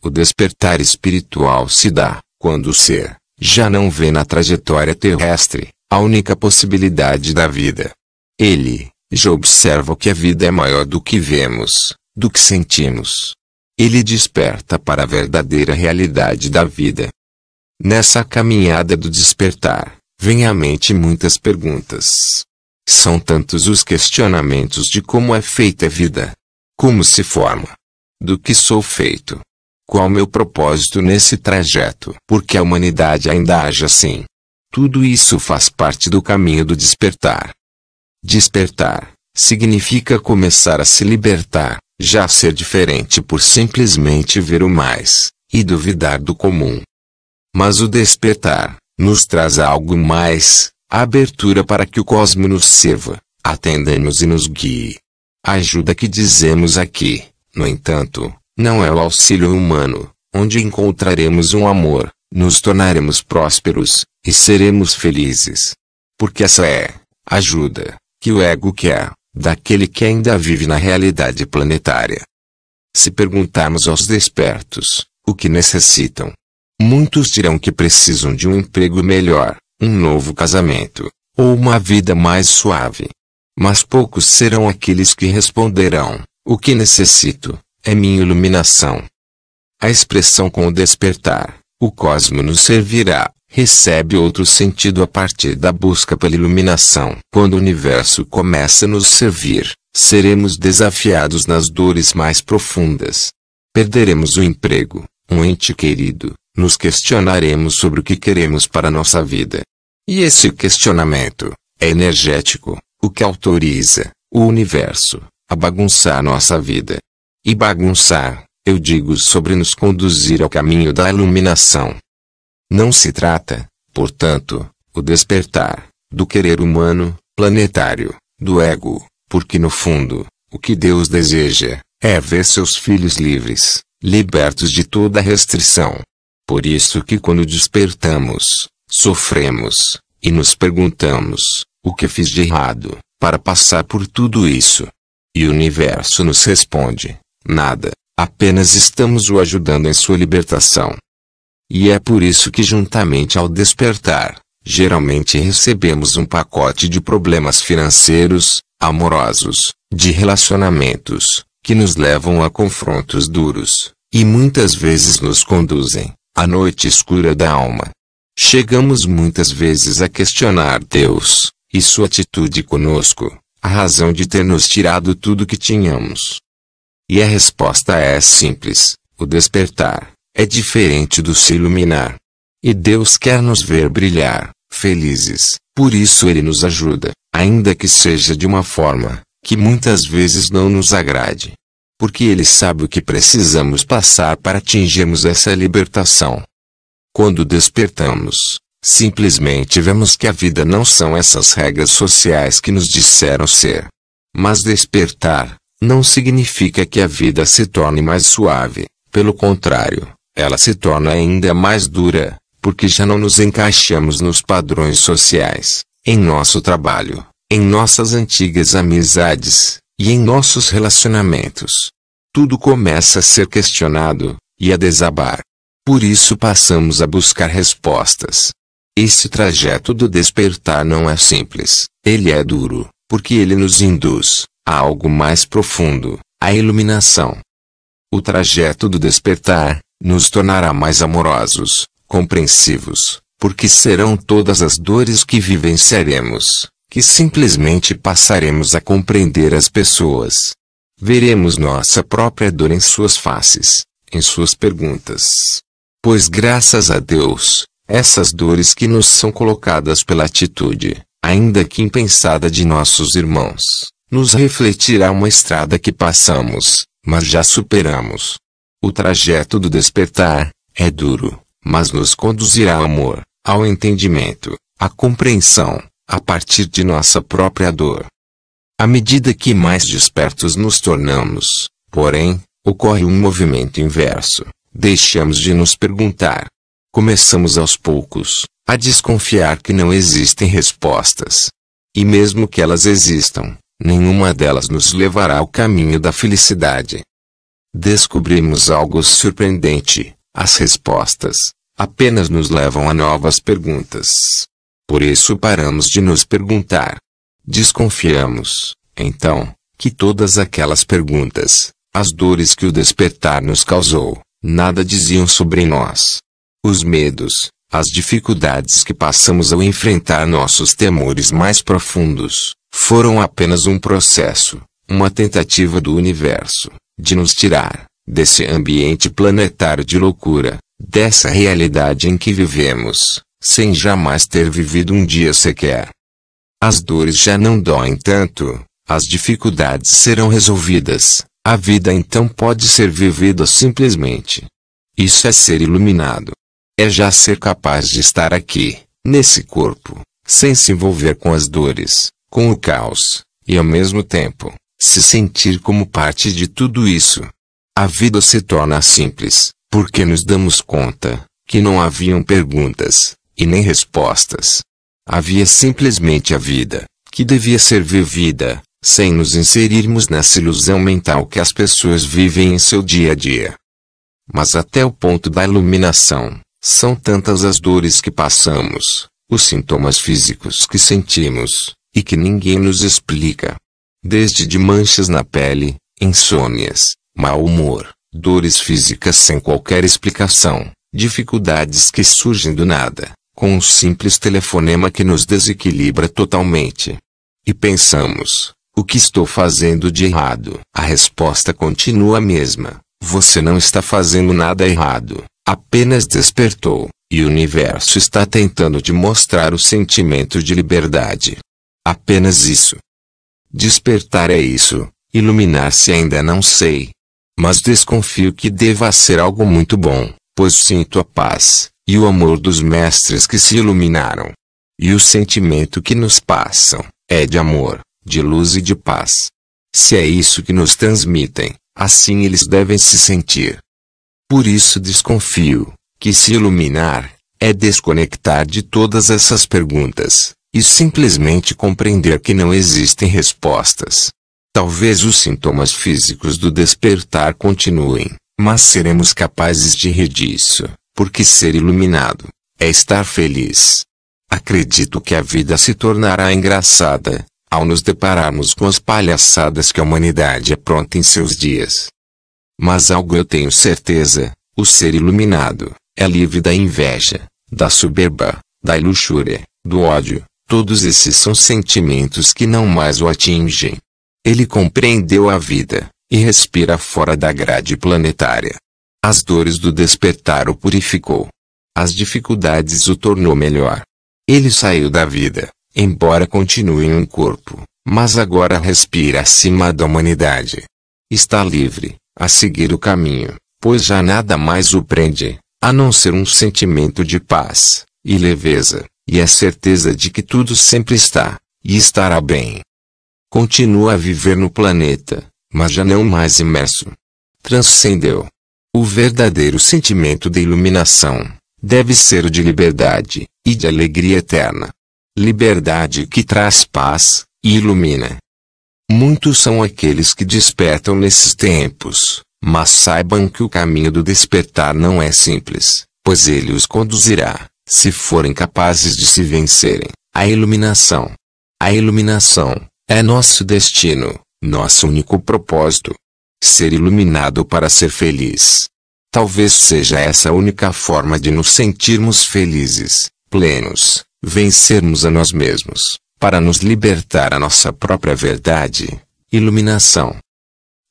O despertar espiritual se dá quando o ser já não vê na trajetória terrestre a única possibilidade da vida. Ele já observa que a vida é maior do que vemos, do que sentimos. Ele desperta para a verdadeira realidade da vida. Nessa caminhada do despertar, vem à mente muitas perguntas. São tantos os questionamentos de como é feita a vida, como se forma, do que sou feito, qual meu propósito nesse trajeto? Porque a humanidade ainda age assim? Tudo isso faz parte do caminho do despertar. Despertar significa começar a se libertar, já ser diferente por simplesmente ver o mais e duvidar do comum. Mas o despertar nos traz algo mais, a abertura para que o cosmos nos sirva, atenda-nos e nos guie. A ajuda que dizemos aqui, no entanto, não é o auxílio humano, onde encontraremos um amor, nos tornaremos prósperos, e seremos felizes. Porque essa é a ajuda que o ego quer, daquele que ainda vive na realidade planetária. Se perguntarmos aos despertos o que necessitam, muitos dirão que precisam de um emprego melhor, um novo casamento, ou uma vida mais suave. Mas poucos serão aqueles que responderão: O que necessito? é minha iluminação. A expressão com o despertar, o cosmo nos servirá, recebe outro sentido a partir da busca pela iluminação. Quando o universo começa a nos servir, seremos desafiados nas dores mais profundas. Perderemos o emprego, um ente querido, nos questionaremos sobre o que queremos para nossa vida. E esse questionamento é energético, o que autoriza o universo a bagunçar nossa vida e bagunçar, eu digo sobre nos conduzir ao caminho da iluminação. Não se trata, portanto, o despertar, do querer humano, planetário, do ego, porque no fundo, o que Deus deseja, é ver seus filhos livres, libertos de toda restrição. Por isso que quando despertamos, sofremos, e nos perguntamos, o que fiz de errado, para passar por tudo isso? E o universo nos responde, Nada, apenas estamos o ajudando em sua libertação. E é por isso que, juntamente ao despertar, geralmente recebemos um pacote de problemas financeiros, amorosos, de relacionamentos, que nos levam a confrontos duros, e muitas vezes nos conduzem à noite escura da alma. Chegamos muitas vezes a questionar Deus e sua atitude conosco, a razão de ter nos tirado tudo que tínhamos, e a resposta é simples: o despertar é diferente do se iluminar. E Deus quer nos ver brilhar, felizes, por isso Ele nos ajuda, ainda que seja de uma forma que muitas vezes não nos agrade. Porque Ele sabe o que precisamos passar para atingirmos essa libertação. Quando despertamos, simplesmente vemos que a vida não são essas regras sociais que nos disseram ser. Mas despertar não significa que a vida se torne mais suave, pelo contrário, ela se torna ainda mais dura, porque já não nos encaixamos nos padrões sociais, em nosso trabalho, em nossas antigas amizades, e em nossos relacionamentos. Tudo começa a ser questionado, e a desabar. Por isso passamos a buscar respostas. Esse trajeto do despertar não é simples, ele é duro, porque ele nos induz, Há algo mais profundo, a iluminação. O trajeto do despertar nos tornará mais amorosos, compreensivos, porque serão todas as dores que vivenciaremos, que simplesmente passaremos a compreender as pessoas. Veremos nossa própria dor em suas faces, em suas perguntas. Pois graças a Deus, essas dores que nos são colocadas pela atitude, ainda que impensada de nossos irmãos, nos refletirá uma estrada que passamos, mas já superamos. O trajeto do despertar é duro, mas nos conduzirá ao amor, ao entendimento, à compreensão, a partir de nossa própria dor. À medida que mais despertos nos tornamos, porém, ocorre um movimento inverso. Deixamos de nos perguntar. Começamos aos poucos a desconfiar que não existem respostas. E mesmo que elas existam, Nenhuma delas nos levará ao caminho da felicidade. Descobrimos algo surpreendente. As respostas apenas nos levam a novas perguntas. Por isso paramos de nos perguntar. Desconfiamos, então, que todas aquelas perguntas, as dores que o despertar nos causou, nada diziam sobre nós. Os medos, as dificuldades que passamos ao enfrentar nossos temores mais profundos, foram apenas um processo, uma tentativa do universo, de nos tirar, desse ambiente planetário de loucura, dessa realidade em que vivemos, sem jamais ter vivido um dia sequer. As dores já não doem tanto, as dificuldades serão resolvidas, a vida então pode ser vivida simplesmente. Isso é ser iluminado. É já ser capaz de estar aqui, nesse corpo, sem se envolver com as dores, com o caos, e ao mesmo tempo, se sentir como parte de tudo isso. A vida se torna simples, porque nos damos conta que não haviam perguntas e nem respostas. Havia simplesmente a vida, que devia ser vivida, sem nos inserirmos nessa ilusão mental que as pessoas vivem em seu dia a dia. Mas até o ponto da iluminação, são tantas as dores que passamos, os sintomas físicos que sentimos, e que ninguém nos explica. Desde de manchas na pele, insônias, mau humor, dores físicas sem qualquer explicação, dificuldades que surgem do nada, com um simples telefonema que nos desequilibra totalmente. E pensamos, o que estou fazendo de errado? A resposta continua a mesma. Você não está fazendo nada errado, apenas despertou, e o universo está tentando te mostrar o sentimento de liberdade. Apenas isso. Despertar é isso, iluminar-se ainda não sei. Mas desconfio que deva ser algo muito bom, pois sinto a paz, e o amor dos mestres que se iluminaram. E o sentimento que nos passam, é de amor, de luz e de paz. Se é isso que nos transmitem, assim eles devem se sentir. Por isso desconfio, que se iluminar, é desconectar de todas essas perguntas, e simplesmente compreender que não existem respostas. Talvez os sintomas físicos do despertar continuem, mas seremos capazes de rir disso, porque ser iluminado é estar feliz. Acredito que a vida se tornará engraçada ao nos depararmos com as palhaçadas que a humanidade apronta é em seus dias. Mas algo eu tenho certeza: o ser iluminado é livre da inveja, da soberba, da luxúria, do ódio, Todos esses são sentimentos que não mais o atingem. Ele compreendeu a vida, e respira fora da grade planetária. As dores do despertar o purificou. As dificuldades o tornou melhor. Ele saiu da vida, embora continue em um corpo, mas agora respira acima da humanidade. Está livre, a seguir o caminho, pois já nada mais o prende, a não ser um sentimento de paz e leveza e a certeza de que tudo sempre está, e estará bem. Continua a viver no planeta, mas já não mais imerso. Transcendeu. O verdadeiro sentimento de iluminação deve ser o de liberdade e de alegria eterna. Liberdade que traz paz e ilumina. Muitos são aqueles que despertam nesses tempos, mas saibam que o caminho do despertar não é simples, pois ele os conduzirá se forem capazes de se vencerem, a iluminação. A iluminação é nosso destino, nosso único propósito. Ser iluminado para ser feliz. Talvez seja essa a única forma de nos sentirmos felizes, plenos, vencermos a nós mesmos, para nos libertar a nossa própria verdade. Iluminação.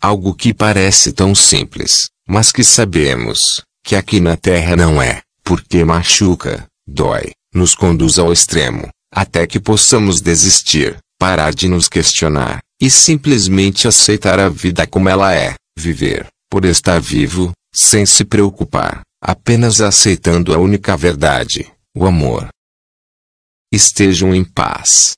Algo que parece tão simples, mas que sabemos que aqui na Terra não é, porque machuca, dói, nos conduz ao extremo, até que possamos desistir, parar de nos questionar, e simplesmente aceitar a vida como ela é, viver, por estar vivo, sem se preocupar, apenas aceitando a única verdade, o amor. Estejam em paz.